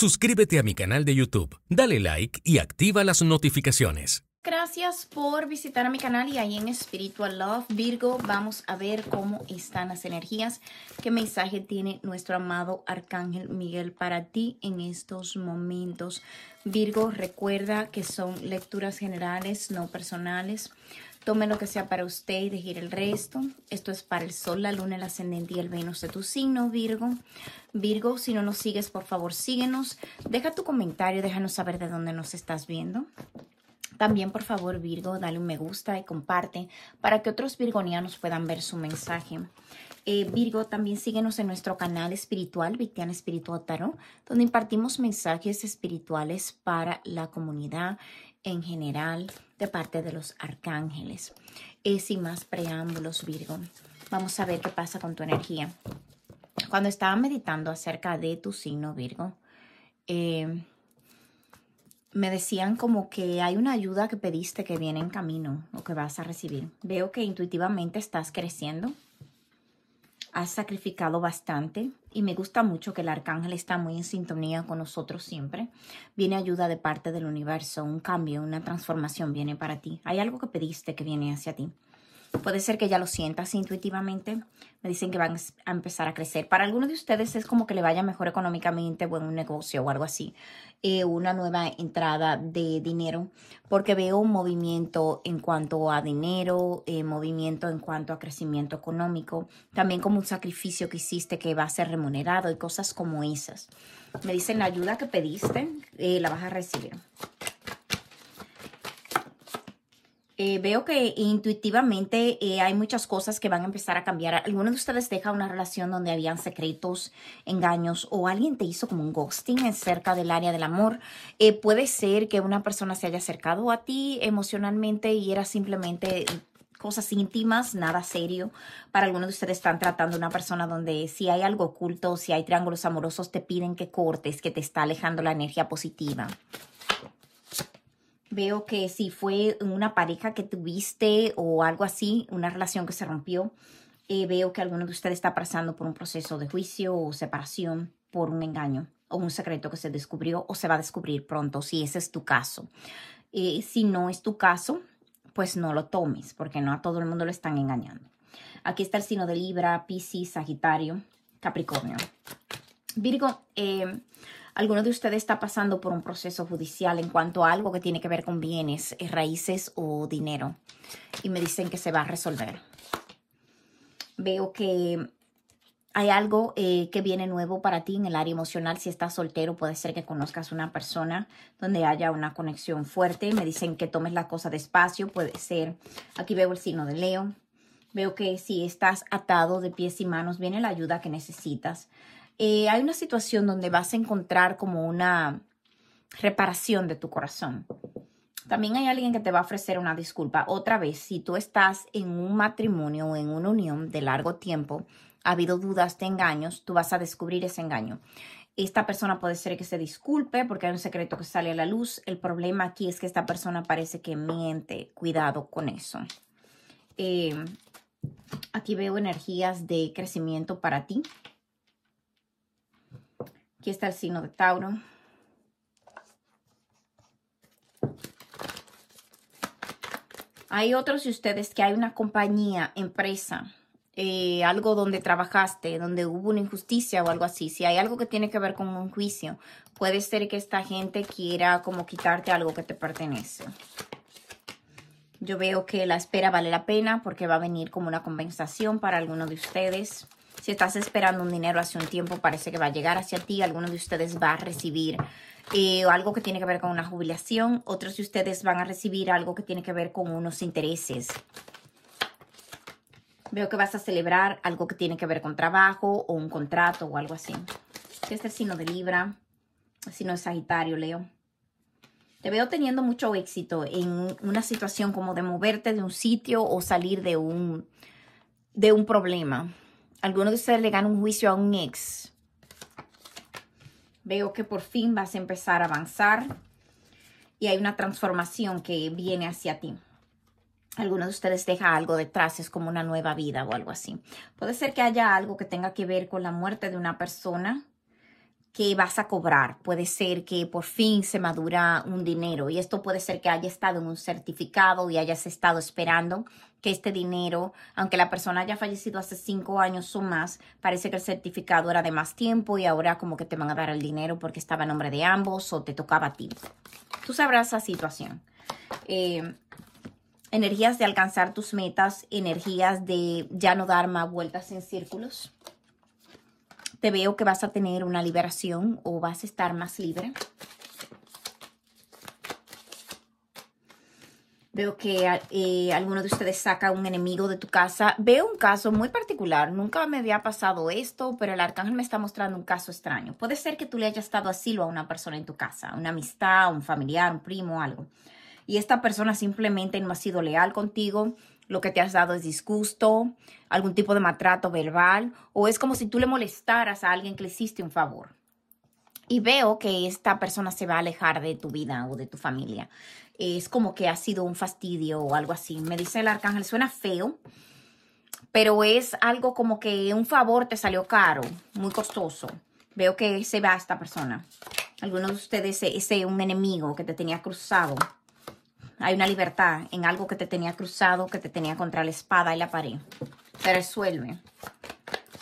Suscríbete a mi canal de YouTube, dale like y activa las notificaciones. Gracias por visitar a mi canal y ahí en Spiritual Love Virgo vamos a ver cómo están las energías, qué mensaje tiene nuestro amado Arcángel Miguel para ti en estos momentos. Virgo, recuerda que son lecturas generales, no personales. Tome lo que sea para usted y deje el resto. Esto es para el sol, la luna, el ascendente y el Venus de tu signo, Virgo. Virgo, si no nos sigues, por favor, síguenos. Deja tu comentario, déjanos saber de dónde nos estás viendo. También, por favor, Virgo, dale un me gusta y comparte para que otros virgonianos puedan ver su mensaje. Eh, Virgo, también síguenos en nuestro canal espiritual, Victiana Espiritual Tarot, donde impartimos mensajes espirituales para la comunidad en general de parte de los arcángeles. Es y más preámbulos, Virgo. Vamos a ver qué pasa con tu energía. Cuando estaba meditando acerca de tu signo, Virgo, eh, me decían como que hay una ayuda que pediste que viene en camino o que vas a recibir. Veo que intuitivamente estás creciendo, has sacrificado bastante y me gusta mucho que el arcángel está muy en sintonía con nosotros siempre. Viene ayuda de parte del universo, un cambio, una transformación viene para ti. Hay algo que pediste que viene hacia ti. Puede ser que ya lo sientas intuitivamente. Me dicen que van a empezar a crecer. Para algunos de ustedes es como que le vaya mejor económicamente o un negocio o algo así. Eh, una nueva entrada de dinero porque veo un movimiento en cuanto a dinero, eh, movimiento en cuanto a crecimiento económico, también como un sacrificio que hiciste que va a ser remunerado y cosas como esas. Me dicen la ayuda que pediste eh, la vas a recibir. Eh, veo que intuitivamente eh, hay muchas cosas que van a empezar a cambiar. ¿Alguno de ustedes deja una relación donde habían secretos, engaños o alguien te hizo como un ghosting en cerca del área del amor? Eh, puede ser que una persona se haya acercado a ti emocionalmente y era simplemente cosas íntimas, nada serio. Para algunos de ustedes están tratando una persona donde si hay algo oculto, si hay triángulos amorosos, te piden que cortes, que te está alejando la energía positiva veo que si fue una pareja que tuviste o algo así, una relación que se rompió, eh, veo que alguno de ustedes está pasando por un proceso de juicio o separación por un engaño o un secreto que se descubrió o se va a descubrir pronto, si ese es tu caso. Eh, si no es tu caso, pues no lo tomes, porque no a todo el mundo lo están engañando. Aquí está el signo de Libra, Pisces, Sagitario, Capricornio. Virgo, eh, alguno de ustedes está pasando por un proceso judicial en cuanto a algo que tiene que ver con bienes, eh, raíces o dinero. Y me dicen que se va a resolver. Veo que hay algo eh, que viene nuevo para ti en el área emocional. Si estás soltero, puede ser que conozcas una persona donde haya una conexión fuerte. Me dicen que tomes la cosa despacio. Puede ser, aquí veo el signo de Leo. Veo que si estás atado de pies y manos, viene la ayuda que necesitas. Eh, hay una situación donde vas a encontrar como una reparación de tu corazón. También hay alguien que te va a ofrecer una disculpa. Otra vez, si tú estás en un matrimonio o en una unión de largo tiempo, ha habido dudas de engaños, tú vas a descubrir ese engaño. Esta persona puede ser que se disculpe porque hay un secreto que sale a la luz. El problema aquí es que esta persona parece que miente. Cuidado con eso. Eh, aquí veo energías de crecimiento para ti. Aquí está el signo de Tauro. Hay otros de ustedes que hay una compañía, empresa, eh, algo donde trabajaste, donde hubo una injusticia o algo así. Si hay algo que tiene que ver con un juicio, puede ser que esta gente quiera como quitarte algo que te pertenece. Yo veo que la espera vale la pena porque va a venir como una compensación para alguno de ustedes. Si estás esperando un dinero hace un tiempo, parece que va a llegar hacia ti. Alguno de ustedes va a recibir eh, algo que tiene que ver con una jubilación. Otros de ustedes van a recibir algo que tiene que ver con unos intereses. Veo que vas a celebrar algo que tiene que ver con trabajo o un contrato o algo así. Este es el signo de Libra, el signo de Sagitario, Leo. Te veo teniendo mucho éxito en una situación como de moverte de un sitio o salir de un, de un problema algunos de ustedes le gana un juicio a un ex. Veo que por fin vas a empezar a avanzar y hay una transformación que viene hacia ti. Algunos de ustedes deja algo detrás, es como una nueva vida o algo así. Puede ser que haya algo que tenga que ver con la muerte de una persona que vas a cobrar. Puede ser que por fin se madura un dinero y esto puede ser que haya estado en un certificado y hayas estado esperando que este dinero, aunque la persona haya fallecido hace cinco años o más, parece que el certificado era de más tiempo y ahora como que te van a dar el dinero porque estaba en nombre de ambos o te tocaba a ti. Tú sabrás esa situación. Eh, energías de alcanzar tus metas, energías de ya no dar más vueltas en círculos. Te veo que vas a tener una liberación o vas a estar más libre. Veo que eh, alguno de ustedes saca un enemigo de tu casa. Veo un caso muy particular. Nunca me había pasado esto, pero el arcángel me está mostrando un caso extraño. Puede ser que tú le hayas dado asilo a una persona en tu casa, una amistad, un familiar, un primo, algo. Y esta persona simplemente no ha sido leal contigo. Lo que te has dado es disgusto, algún tipo de maltrato verbal, o es como si tú le molestaras a alguien que le hiciste un favor y veo que esta persona se va a alejar de tu vida o de tu familia. Es como que ha sido un fastidio o algo así. Me dice el arcángel, suena feo, pero es algo como que un favor te salió caro, muy costoso. Veo que se va esta persona. Algunos de ustedes e, es un enemigo que te tenía cruzado. Hay una libertad en algo que te tenía cruzado, que te tenía contra la espada y la pared. Se resuelve.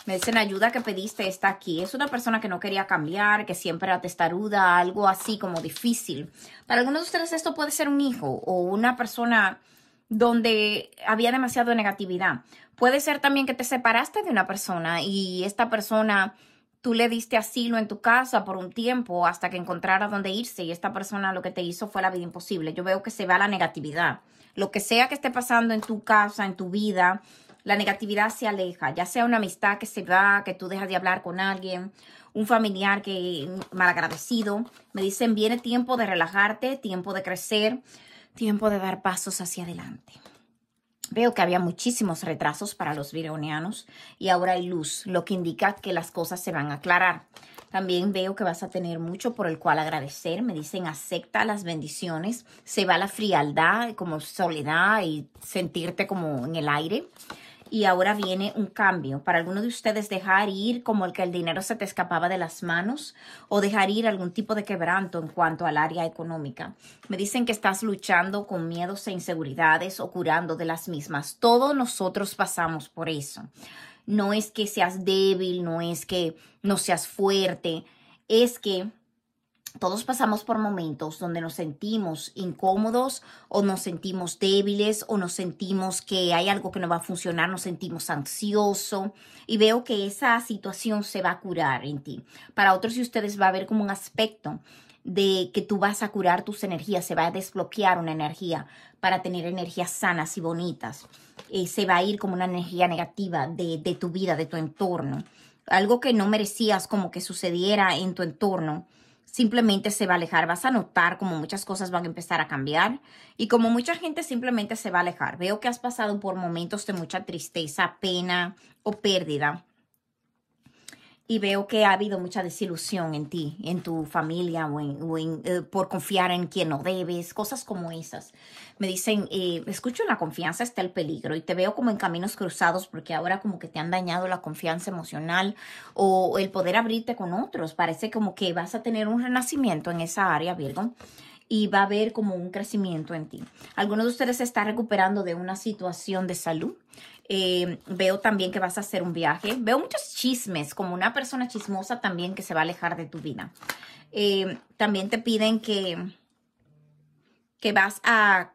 Me dicen, ayuda que pediste está aquí. Es una persona que no quería cambiar, que siempre era testaruda, algo así como difícil. Para algunos de ustedes esto puede ser un hijo o una persona donde había demasiado negatividad. Puede ser también que te separaste de una persona y esta persona tú le diste asilo en tu casa por un tiempo hasta que encontrara dónde irse y esta persona lo que te hizo fue la vida imposible. Yo veo que se va la negatividad. Lo que sea que esté pasando en tu casa, en tu vida, la negatividad se aleja, ya sea una amistad que se va, que tú dejas de hablar con alguien, un familiar que mm, malagradecido. Me dicen, viene tiempo de relajarte, tiempo de crecer, tiempo de dar pasos hacia adelante. Veo que había muchísimos retrasos para los vironianos y ahora hay luz, lo que indica que las cosas se van a aclarar. También veo que vas a tener mucho por el cual agradecer. Me dicen, acepta las bendiciones. Se va la frialdad, como soledad y sentirte como en el aire y ahora viene un cambio. Para algunos de ustedes dejar ir como el que el dinero se te escapaba de las manos o dejar ir algún tipo de quebranto en cuanto al área económica. Me dicen que estás luchando con miedos e inseguridades o curando de las mismas. Todos nosotros pasamos por eso. No es que seas débil, no es que no seas fuerte, es que todos pasamos por momentos donde nos sentimos incómodos o nos sentimos débiles o nos sentimos que hay algo que no va a funcionar, nos sentimos ansioso y veo que esa situación se va a curar en ti. Para otros de ustedes va a haber como un aspecto de que tú vas a curar tus energías, se va a desbloquear una energía para tener energías sanas y bonitas. Eh, se va a ir como una energía negativa de, de tu vida, de tu entorno. Algo que no merecías como que sucediera en tu entorno simplemente se va a alejar. Vas a notar como muchas cosas van a empezar a cambiar y como mucha gente simplemente se va a alejar. Veo que has pasado por momentos de mucha tristeza, pena o pérdida y veo que ha habido mucha desilusión en ti, en tu familia o, en, eh, por confiar en quien no debes, cosas como esas. Me dicen, eh, escucho la confianza está el peligro y te veo como en caminos cruzados porque ahora como que te han dañado la confianza emocional o el poder abrirte con otros. Parece como que vas a tener un renacimiento en esa área, Virgo y va a haber como un crecimiento en ti. Algunos de ustedes se está recuperando de una situación de salud. Eh, veo también que vas a hacer un viaje. Veo muchos chismes, como una persona chismosa también que se va a alejar de tu vida. Eh, también te piden que, que vas a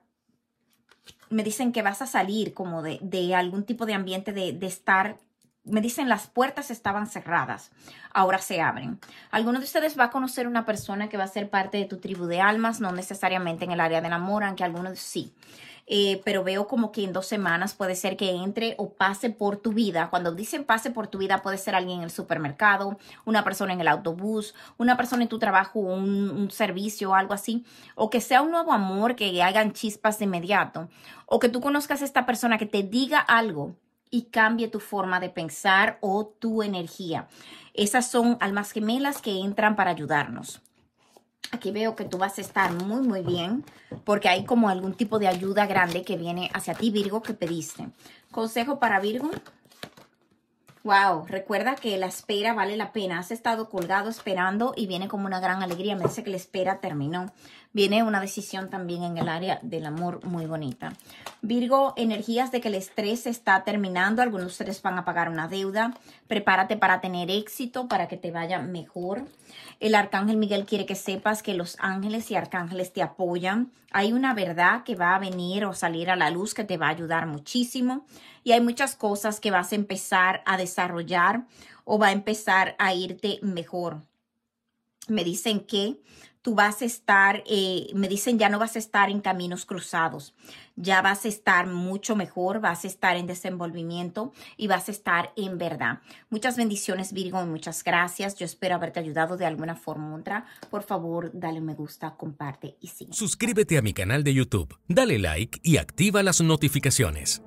me dicen que vas a salir como de, algún tipo de ambiente de, de, estar me dicen las puertas estaban cerradas, ahora se abren. Alguno de ustedes va a conocer una persona que va a ser parte de tu tribu de almas, no necesariamente en el área del amor, aunque algunos sí. Eh, pero veo como que en dos semanas puede ser que entre o pase por tu vida. Cuando dicen pase por tu vida, puede ser alguien en el supermercado, una persona en el autobús, una persona en tu trabajo, un, un servicio o algo así. O que sea un nuevo amor que hagan chispas de inmediato. O que tú conozcas a esta persona que te diga algo y cambie tu forma de pensar o tu energía. Esas son almas gemelas que entran para ayudarnos. Aquí veo que tú vas a estar muy, muy bien porque hay como algún tipo de ayuda grande que viene hacia ti, Virgo, que pediste. Consejo para Virgo. Wow, recuerda que la espera vale la pena. Has estado colgado esperando y viene como una gran alegría. Me dice que la espera terminó viene una decisión también en el área del amor muy bonita. Virgo, energías de que el estrés está terminando, algunos de ustedes van a pagar una deuda, prepárate para tener éxito, para que te vaya mejor. El arcángel Miguel quiere que sepas que los ángeles y arcángeles te apoyan. Hay una verdad que va a venir o salir a la luz que te va a ayudar muchísimo y hay muchas cosas que vas a empezar a desarrollar o va a empezar a irte mejor. Me dicen que tú vas a estar, eh, me dicen, ya no vas a estar en caminos cruzados, ya vas a estar mucho mejor, vas a estar en desenvolvimiento y vas a estar en verdad. Muchas bendiciones Virgo y muchas gracias. Yo espero haberte ayudado de alguna forma u otra. Por favor, dale me gusta, comparte y sigue. Suscríbete a mi canal de YouTube, dale like y activa las notificaciones.